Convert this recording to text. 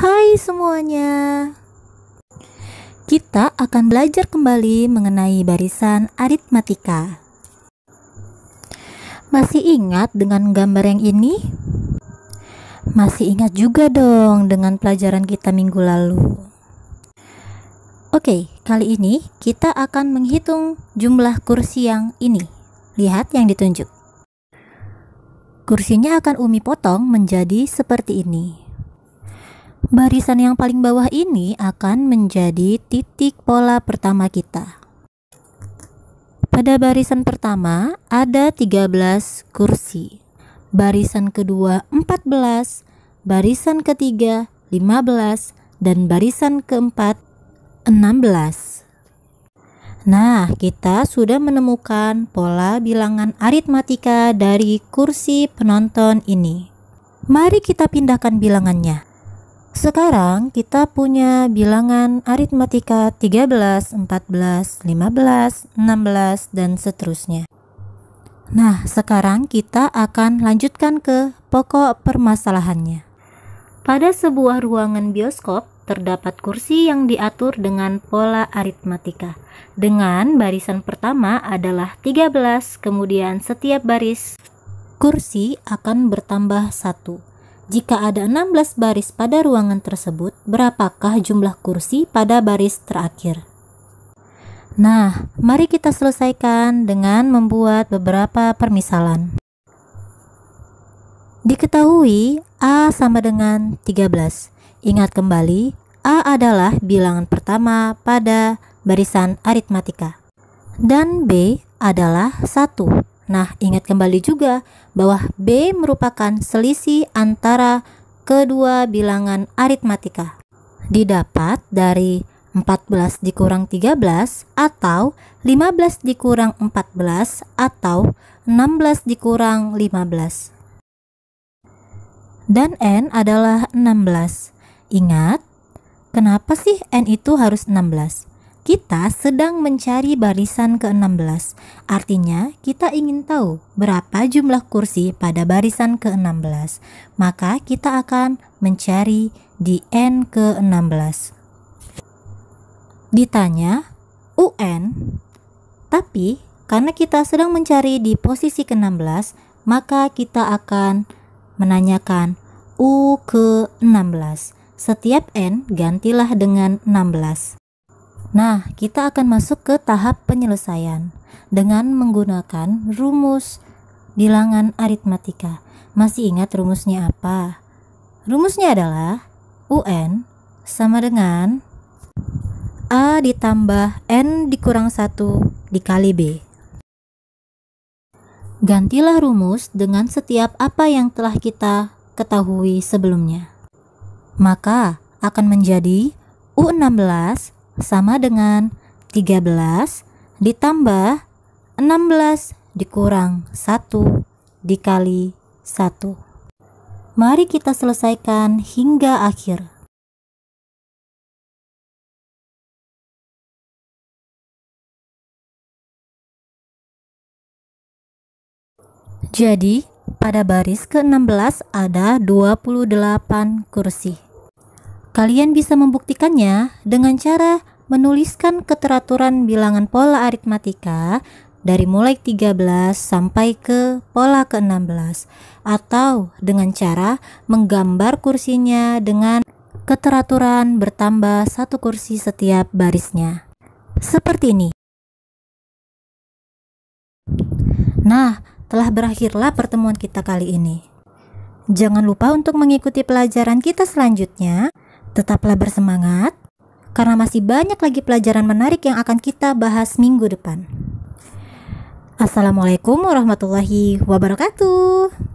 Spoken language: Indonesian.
Hai semuanya. Kita akan belajar kembali mengenai barisan aritmatika. Masih ingat dengan gambar yang ini? Masih ingat juga dong dengan pelajaran kita minggu lalu. Oke, kali ini kita akan menghitung jumlah kursi yang ini. Lihat yang ditunjuk. Kursinya akan Umi potong menjadi seperti ini. Barisan yang paling bawah ini akan menjadi titik pola pertama kita. Pada barisan pertama ada 13 kursi. Barisan kedua 14, barisan ketiga 15 dan barisan keempat 16. Nah, kita sudah menemukan pola bilangan aritmatika dari kursi penonton ini. Mari kita pindahkan bilangannya. Sekarang kita punya bilangan aritmatika 13, 14, 15, 16, dan seterusnya. Nah, sekarang kita akan lanjutkan ke pokok permasalahannya. Pada sebuah ruangan bioskop, terdapat kursi yang diatur dengan pola aritmatika. Dengan barisan pertama adalah 13, kemudian setiap baris kursi akan bertambah satu. Jika ada 16 baris pada ruangan tersebut, berapakah jumlah kursi pada baris terakhir? Nah, mari kita selesaikan dengan membuat beberapa permisalan. Diketahui A sama dengan 13. Ingat kembali, A adalah bilangan pertama pada barisan aritmatika. Dan B adalah 1 Nah, ingat kembali juga bahwa B merupakan selisih antara kedua bilangan aritmatika. Didapat dari 14 dikurang 13 atau 15 dikurang 14 atau 16 dikurang 15. Dan N adalah 16. Ingat, kenapa sih N itu harus 16? Kita sedang mencari barisan ke-16. Artinya, kita ingin tahu berapa jumlah kursi pada barisan ke-16. Maka kita akan mencari di N ke-16. Ditanya UN, tapi karena kita sedang mencari di posisi ke-16, maka kita akan menanyakan U ke-16. Setiap N gantilah dengan 16. Nah, kita akan masuk ke tahap penyelesaian dengan menggunakan rumus bilangan aritmatika. Masih ingat rumusnya apa? Rumusnya adalah UN sama dengan A ditambah N dikurang 1 dikali B. Gantilah rumus dengan setiap apa yang telah kita ketahui sebelumnya. Maka akan menjadi U16 sama dengan 13 ditambah 16 dikurang 1 dikali 1. Mari kita selesaikan hingga akhir. Jadi, pada baris ke-16 ada 28 kursi. Kalian bisa membuktikannya dengan cara menuliskan keteraturan bilangan pola aritmatika dari mulai 13 sampai ke pola ke-16 atau dengan cara menggambar kursinya dengan keteraturan bertambah satu kursi setiap barisnya. Seperti ini. Nah, telah berakhirlah pertemuan kita kali ini. Jangan lupa untuk mengikuti pelajaran kita selanjutnya. Tetaplah bersemangat karena masih banyak lagi pelajaran menarik yang akan kita bahas minggu depan. Assalamualaikum warahmatullahi wabarakatuh.